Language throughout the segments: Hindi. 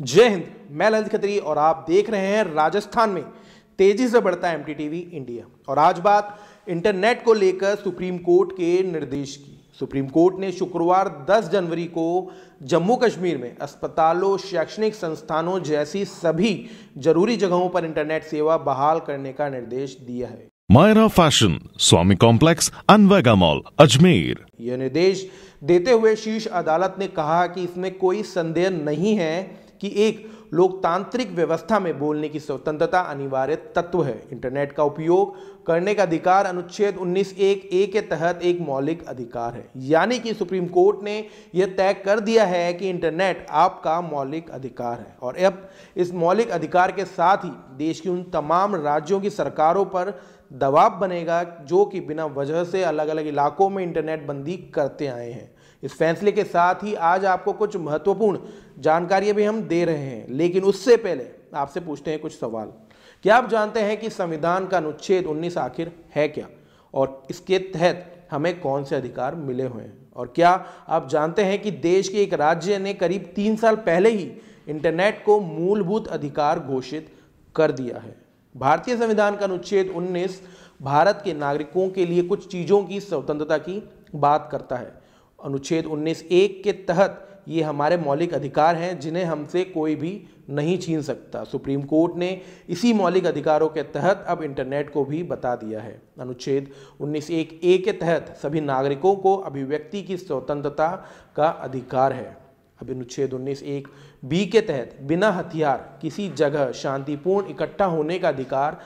जय हिंद मैं ललित खत्री और आप देख रहे हैं राजस्थान में तेजी से बढ़ता है एमटीटीवी इंडिया और आज बात इंटरनेट को लेकर सुप्रीम कोर्ट के निर्देश की सुप्रीम कोर्ट ने शुक्रवार 10 जनवरी को जम्मू कश्मीर में अस्पतालों शैक्षणिक संस्थानों जैसी सभी जरूरी जगहों पर इंटरनेट सेवा बहाल करने का निर्देश दिया है मायरा फैशन स्वामी कॉम्प्लेक्स अनवेगा मॉल अजमेर यह निर्देश देते हुए शीर्ष अदालत ने कहा कि इसमें कोई संदेह नहीं है कि एक लोकतांत्रिक व्यवस्था में बोलने की स्वतंत्रता अनिवार्य तत्व है इंटरनेट का उपयोग करने का अधिकार अनुच्छेद 19 एक ए के तहत एक मौलिक अधिकार है यानी कि सुप्रीम कोर्ट ने यह तय कर दिया है कि इंटरनेट आपका मौलिक अधिकार है और अब इस मौलिक अधिकार के साथ ही देश की उन तमाम राज्यों की सरकारों पर दबाव बनेगा जो कि बिना वजह से अलग अलग इलाकों में इंटरनेट बंदी करते आए हैं इस फैसले के साथ ही आज आपको कुछ महत्वपूर्ण जानकारियां भी हम दे रहे हैं लेकिन उससे पहले आपसे पूछते हैं कुछ सवाल क्या आप जानते हैं कि संविधान का अनुच्छेद 19 आखिर है क्या और इसके तहत हमें कौन से अधिकार मिले हुए हैं और क्या आप जानते हैं कि देश के एक राज्य ने करीब तीन साल पहले ही इंटरनेट को मूलभूत अधिकार घोषित कर दिया है भारतीय संविधान का अनुच्छेद 19 भारत के नागरिकों के लिए कुछ चीज़ों की स्वतंत्रता की बात करता है अनुच्छेद 19 एक के तहत ये हमारे मौलिक अधिकार हैं जिन्हें हमसे कोई भी नहीं छीन सकता सुप्रीम कोर्ट ने इसी मौलिक अधिकारों के तहत अब इंटरनेट को भी बता दिया है अनुच्छेद उन्नीस एक ए के तहत सभी नागरिकों को अभिव्यक्ति की स्वतंत्रता का अधिकार है अब अनुच्छेद उन्नीस एक बी के तहत बिना हथियार किसी जगह शांतिपूर्ण इकट्ठा होने का अधिकार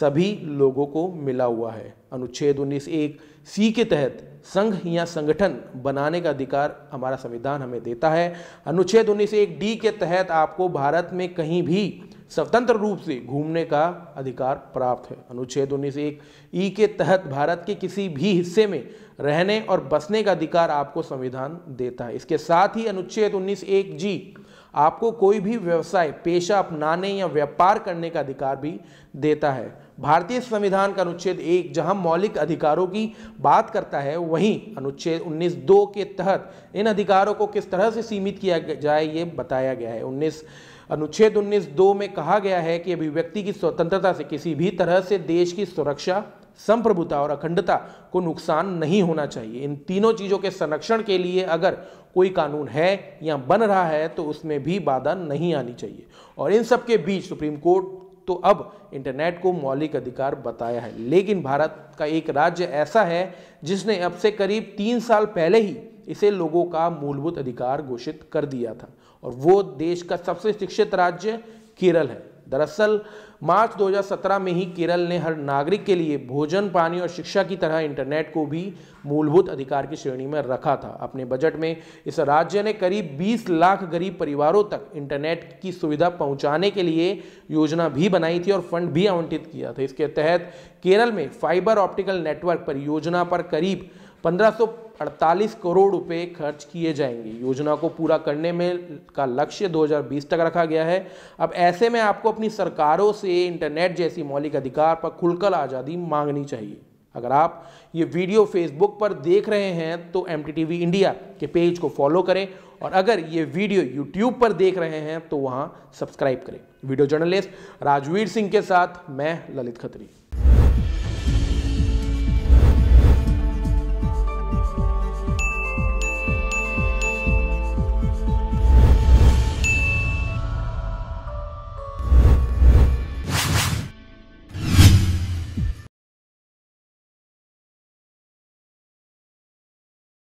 सभी लोगों को मिला हुआ है अनुच्छेद उन्नीस एक सी के तहत संघ या संगठन बनाने का अधिकार हमारा संविधान हमें देता है अनुच्छेद उन्नीस एक डी के तहत आपको भारत में कहीं भी स्वतंत्र रूप से घूमने का अधिकार प्राप्त है अनुच्छेद उन्नीस एक ई के तहत भारत के किसी भी हिस्से में रहने और बसने का अधिकार आपको संविधान देता है इसके साथ ही अनुच्छेद उन्नीस एक जी आपको कोई भी व्यवसाय पेशा अपनाने या व्यापार करने का अधिकार भी देता है भारतीय संविधान का अनुच्छेद एक जहां मौलिक अधिकारों की बात करता है वहीं अनुच्छेद 19 दो के तहत इन अधिकारों को किस तरह से सीमित किया जाए ये बताया गया है 19 अनुच्छेद 19 दो में कहा गया है कि अभिव्यक्ति की स्वतंत्रता से किसी भी तरह से देश की सुरक्षा संप्रभुता और अखंडता को नुकसान नहीं होना चाहिए इन तीनों चीज़ों के संरक्षण के लिए अगर कोई कानून है या बन रहा है तो उसमें भी बाधा नहीं आनी चाहिए और इन सब के बीच सुप्रीम कोर्ट तो अब इंटरनेट को मौलिक अधिकार बताया है लेकिन भारत का एक राज्य ऐसा है जिसने अब से करीब तीन साल पहले ही इसे लोगों का मूलभूत अधिकार घोषित कर दिया था और वो देश का सबसे शिक्षित राज्य केरल है दरअसल मार्च 2017 में ही केरल ने हर नागरिक के लिए भोजन पानी और शिक्षा की तरह इंटरनेट को भी मूलभूत अधिकार की श्रेणी में रखा था अपने बजट में इस राज्य ने करीब 20 लाख गरीब परिवारों तक इंटरनेट की सुविधा पहुंचाने के लिए योजना भी बनाई थी और फंड भी आवंटित किया था इसके तहत केरल में फाइबर ऑप्टिकल नेटवर्क परियोजना पर करीब 1548 करोड़ रुपए खर्च किए जाएंगे योजना को पूरा करने में का लक्ष्य 2020 तक रखा गया है अब ऐसे में आपको अपनी सरकारों से इंटरनेट जैसी मौलिक अधिकार पर खुलकर आज़ादी मांगनी चाहिए अगर आप ये वीडियो फेसबुक पर देख रहे हैं तो एम इंडिया के पेज को फॉलो करें और अगर ये वीडियो यूट्यूब पर देख रहे हैं तो वहाँ सब्सक्राइब करें वीडियो जर्नलिस्ट राजवीर सिंह के साथ मैं ललित खत्री